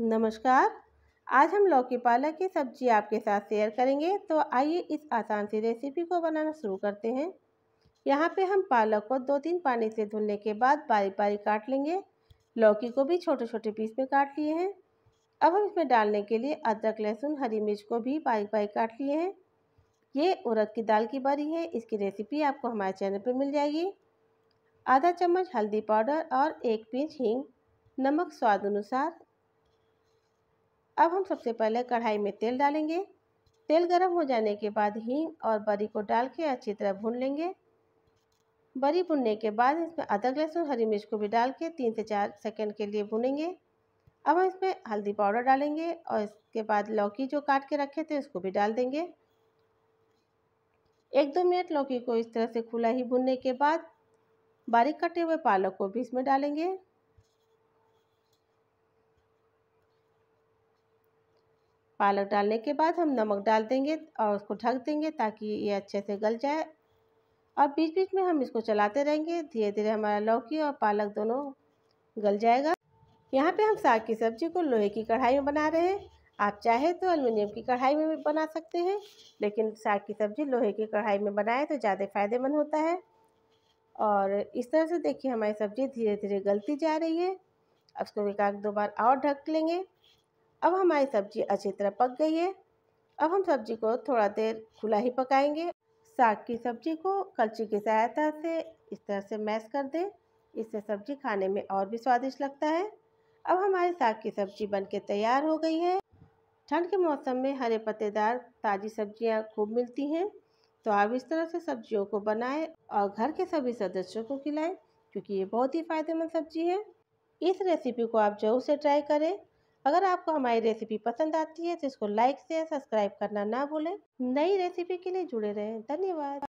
नमस्कार आज हम लौकी पालक की सब्जी आपके साथ शेयर करेंगे तो आइए इस आसान सी रेसिपी को बनाना शुरू करते हैं यहाँ पे हम पालक को दो तीन पानी से धुलने के बाद बारीक बारीक काट लेंगे लौकी को भी छोटे छोटे पीस में काट लिए हैं अब हम इसमें डालने के लिए अदरक लहसुन हरी मिर्च को भी बारीक बारीक काट लिए हैं ये उड़द की दाल की बारी है इसकी रेसिपी आपको हमारे चैनल पर मिल जाएगी आधा चम्मच हल्दी पाउडर और एक पिंच हींग नमक स्वाद अनुसार अब हम सबसे पहले कढ़ाई में तेल डालेंगे तेल गर्म हो जाने के बाद हींग और बरी को डाल के अच्छी तरह भून लेंगे बरी भुनने के बाद इसमें अदरक लहसुन हरी मिर्च को भी डाल के तीन से चार सेकेंड के लिए भुनेंगे अब हम इसमें हल्दी पाउडर डालेंगे और इसके बाद लौकी जो काट के रखे थे उसको भी डाल देंगे एक दो मिनट लौकी को इस तरह से खुला ही भुनने के बाद बारीक कटे हुए पालक को भी इसमें डालेंगे पालक डालने के बाद हम नमक डाल देंगे और उसको ढक देंगे ताकि ये अच्छे से गल जाए और बीच बीच में हम इसको चलाते रहेंगे धीरे धीरे हमारा लौकी और पालक दोनों गल जाएगा यहाँ पे हम साग की सब्ज़ी को लोहे की कढ़ाई में बना रहे हैं आप चाहे तो अलमिनियम की कढ़ाई में भी बना सकते हैं लेकिन साग की सब्ज़ी लोहे की कढ़ाई में बनाएं तो ज़्यादा फ़ायदेमंद होता है और इस तरह से देखिए हमारी सब्ज़ी धीरे धीरे गलती जा रही है अब इसको एक दो बार और ढक लेंगे अब हमारी सब्जी अच्छी तरह पक गई है अब हम सब्जी को थोड़ा देर खुला ही पकाएंगे साग की सब्जी को कलची की सहायता से इस तरह से मैश कर दें इससे सब्जी खाने में और भी स्वादिष्ट लगता है अब हमारी साग की सब्जी बनके तैयार हो गई है ठंड के मौसम में हरे पत्तेदार ताज़ी सब्जियां खूब मिलती हैं तो आप इस तरह से सब्जियों को बनाएं और घर के सभी सदस्यों को खिलाएं क्योंकि ये बहुत ही फ़ायदेमंद सब्जी है इस रेसिपी को आप जरूर से ट्राई करें अगर आपको हमारी रेसिपी पसंद आती है तो इसको लाइक शेयर सब्सक्राइब करना ना भूलें नई रेसिपी के लिए जुड़े रहें धन्यवाद